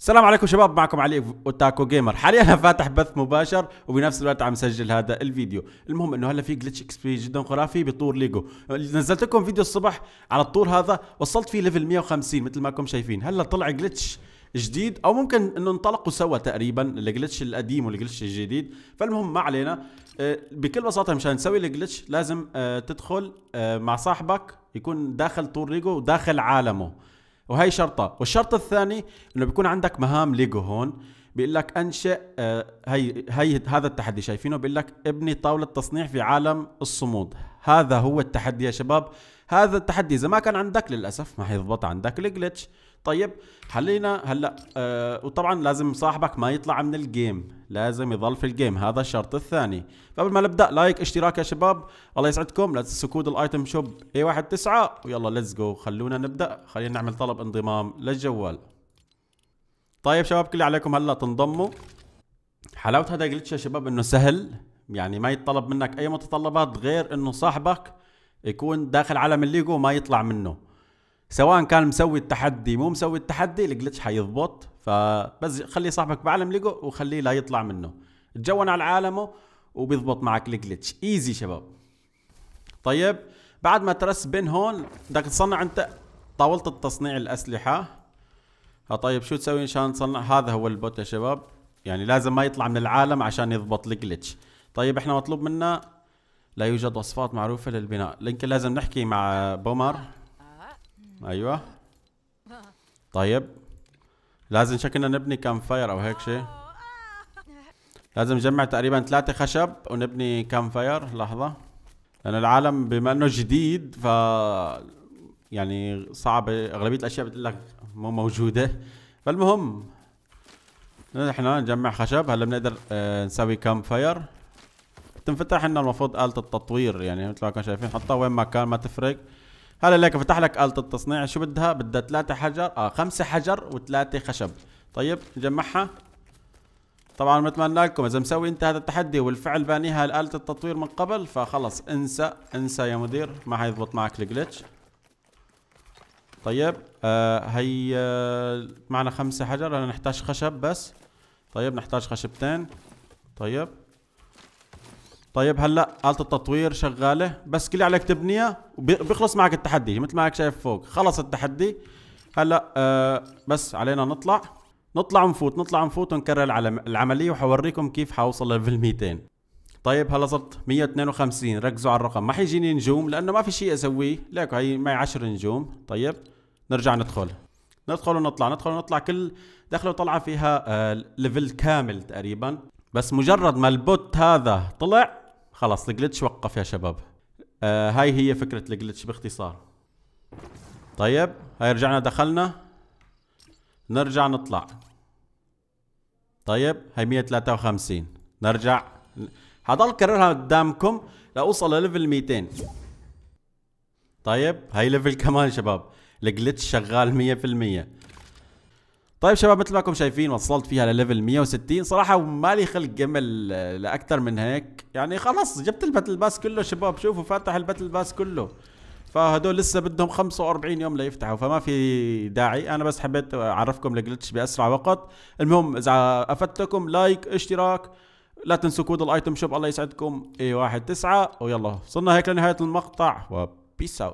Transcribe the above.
السلام عليكم شباب معكم علي اوتاكو جيمر حاليا انا فاتح بث مباشر وبنفس الوقت عم سجل هذا الفيديو المهم انه هلا في جلتش اكس بي جدا خرافي بطور ليجو نزلت لكم فيديو الصبح على الطور هذا وصلت فيه ليفل 150 مثل ما كم شايفين هلا طلع جلتش جديد او ممكن انه انطلقوا سوا تقريبا الجلتش القديم والجلتش الجديد فالمهم ما علينا آه، بكل بساطه مشان نسوي الجلتش لازم آه، تدخل آه، مع صاحبك يكون داخل طور ليجو وداخل عالمه وهي شرطه والشرط الثاني انه بيكون عندك مهام ليجو هون بيقول لك انشئ آه، هي هي هذا التحدي شايفينه بيقول لك ابني طاوله تصنيع في عالم الصمود هذا هو التحدي يا شباب هذا التحدي اذا ما كان عندك للاسف ما حيضبط عندك الجلتش طيب خلينا هلا آه وطبعا لازم صاحبك ما يطلع من الجيم لازم يضل في الجيم هذا الشرط الثاني فقبل ما نبدا لايك اشتراك يا شباب الله يسعدكم لا تنسوا كود الايتم شوب اي واحد تسعة ويلا ليتس جو خلونا نبدا خلينا نعمل طلب انضمام للجوال طيب شباب كل عليكم هلا تنضموا حلاوه هذا الجلتش يا شباب انه سهل يعني ما يتطلب منك اي متطلبات غير انه صاحبك يكون داخل عالم الليجو ما يطلع منه سواء كان مسوي التحدي مو مسوي التحدي الجلتش حيضبط فبس خلي صاحبك بعلم ليجو وخليه لا يطلع منه تجون على عالمه وبيضبط معك الجلتش ايزي شباب طيب بعد ما ترس بين هون بدك تصنع انت طاولة التصنيع الأسلحة ها طيب شو تسوي عشان تصنع هذا هو البوت يا شباب يعني لازم ما يطلع من العالم عشان يضبط الجلتش طيب احنا مطلوب منا لا يوجد وصفات معروفة للبناء لكن لازم نحكي مع بومر ايوه طيب لازم شكلنا نبني كام فاير او هيك شيء لازم نجمع تقريبا ثلاثة خشب ونبني كام فاير لحظة لأن العالم بما إنه جديد ف يعني صعب أغلبية الأشياء بتقول لك مو موجودة فالمهم نحن نجمع خشب هلا بنقدر آه، نسوي كام فاير تنفتح لنا المفروض آلة التطوير يعني مثل ما كنا شايفين حطها وين ما كان ما تفرق هلا ليك فتح لك آلة التصنيع شو بدها بدها ثلاثة حجر اه خمسة حجر وثلاثة خشب طيب نجمعها طبعا مثل لكم اذا مسوي انت هذا التحدي والفعل بانيها لآلة التطوير من قبل فخلص انسى انسى يا مدير ما حيضبط معك الجلتش طيب آه هي آه معنا خمسة حجر هلا نحتاج خشب بس طيب نحتاج خشبتين طيب طيب هلا آلة التطوير شغالة بس كل عليك تبنيها وبيخلص معك التحدي مثل ما هيك شايف فوق خلص التحدي هلا آه بس علينا نطلع نطلع ونفوت نطلع ونفوت ونكرر العملية وحوريكم كيف حوصل ليفل 200 طيب هلا صرت 152 ركزوا على الرقم ما حيجيني نجوم لأنه ما في شيء أسويه ليكو هي معي 10 نجوم طيب نرجع ندخل ندخل ونطلع ندخل ونطلع كل دخلة وطلعة فيها آه ليفل كامل تقريبا بس مجرد ما البوت هذا طلع خلاص الجلتش وقف يا شباب آه هاي هي فكرة الجلتش باختصار طيب هاي رجعنا دخلنا نرجع نطلع طيب هاي 153 نرجع حضل كررها قدامكم لاوصل لليفل 200 طيب هاي ليفل كمان شباب الجلتش شغال 100% طيب شباب مثل ما انكم شايفين وصلت فيها لليفل 160 صراحه ومالي خلق جمل لاكثر من هيك يعني خلص جبت الباتل باس كله شباب شوفوا فاتح الباتل باس كله فهدول لسه بدهم 45 يوم ليفتحوا فما في داعي انا بس حبيت اعرفكم الجلتش باسرع وقت المهم اذا افدتكم لايك اشتراك لا تنسوا كود الايتم شوب الله يسعدكم اي واحد تسعة ويلا وصلنا هيك لنهايه المقطع وبيس اوت